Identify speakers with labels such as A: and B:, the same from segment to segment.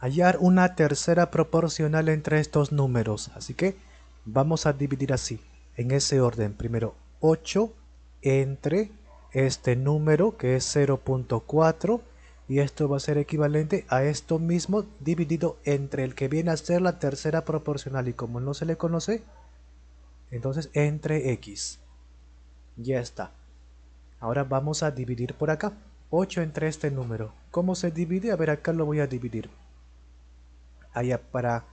A: hallar una tercera proporcional entre estos números. Así que vamos a dividir así, en ese orden. Primero 8 entre este número que es 0.4 y esto va a ser equivalente a esto mismo dividido entre el que viene a ser la tercera proporcional y como no se le conoce entonces entre x ya está ahora vamos a dividir por acá 8 entre este número ¿cómo se divide? a ver acá lo voy a dividir para,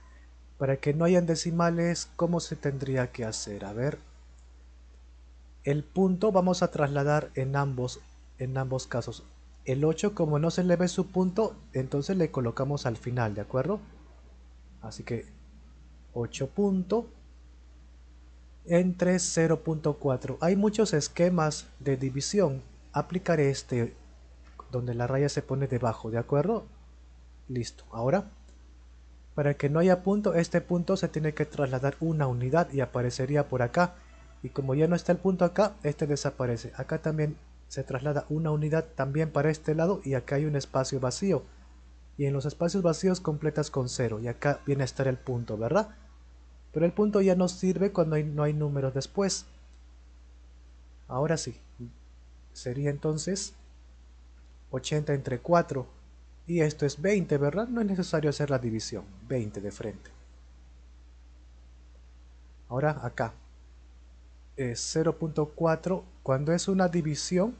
A: que no hayan decimales, ¿cómo se tendría que hacer? A ver, el punto vamos a trasladar en ambos, en ambos casos. El 8, como no se le ve su punto, entonces le colocamos al final, ¿de acuerdo? Así que 8 punto entre 0.4. Hay muchos esquemas de división. Aplicaré este donde la raya se pone debajo, ¿de acuerdo? Listo. Ahora para que no haya punto, este punto se tiene que trasladar una unidad y aparecería por acá. Y como ya no está el punto acá, este desaparece. Acá también se traslada una unidad también para este lado y acá hay un espacio vacío. Y en los espacios vacíos completas con cero y acá viene a estar el punto, ¿verdad? Pero el punto ya no sirve cuando no hay números después. Ahora sí, sería entonces 80 entre 4 y esto es 20, ¿verdad? No es necesario hacer la división. 20 de frente. Ahora acá. Es 0.4. Cuando es una división,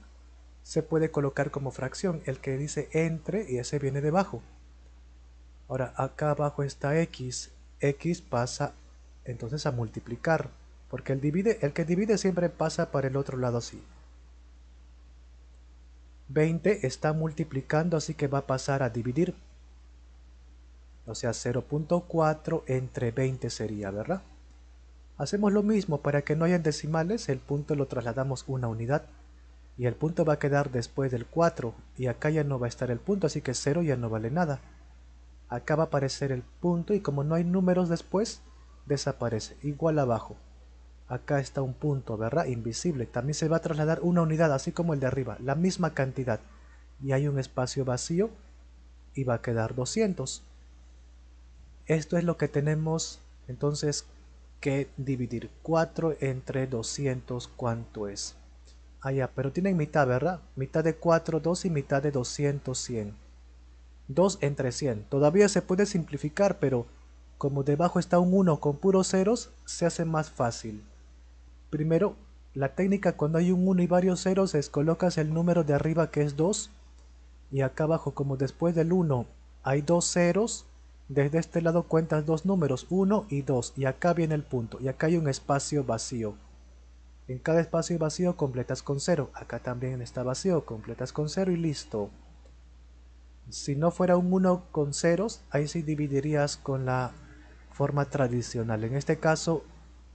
A: se puede colocar como fracción. El que dice entre y ese viene debajo. Ahora acá abajo está x. x pasa entonces a multiplicar. Porque el, divide, el que divide siempre pasa para el otro lado así. 20 está multiplicando, así que va a pasar a dividir. O sea, 0.4 entre 20 sería, ¿verdad? Hacemos lo mismo para que no hayan decimales, el punto lo trasladamos una unidad y el punto va a quedar después del 4 y acá ya no va a estar el punto, así que 0 ya no vale nada. Acá va a aparecer el punto y como no hay números después, desaparece, igual abajo. Acá está un punto, ¿verdad? Invisible. También se va a trasladar una unidad, así como el de arriba. La misma cantidad. Y hay un espacio vacío y va a quedar 200. Esto es lo que tenemos entonces que dividir. 4 entre 200, ¿cuánto es? Ah, ya, pero tienen mitad, ¿verdad? Mitad de 4, 2 y mitad de 200, 100. 2 entre 100. Todavía se puede simplificar, pero como debajo está un 1 con puros ceros, se hace más fácil. Primero, la técnica cuando hay un 1 y varios ceros es colocas el número de arriba que es 2 y acá abajo como después del 1 hay dos ceros, desde este lado cuentas dos números, 1 y 2 y acá viene el punto y acá hay un espacio vacío. En cada espacio vacío completas con 0, acá también está vacío, completas con 0 y listo. Si no fuera un 1 con ceros, ahí sí dividirías con la forma tradicional. En este caso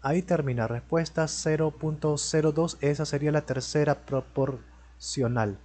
A: Ahí termina, respuesta 0.02, esa sería la tercera proporcional.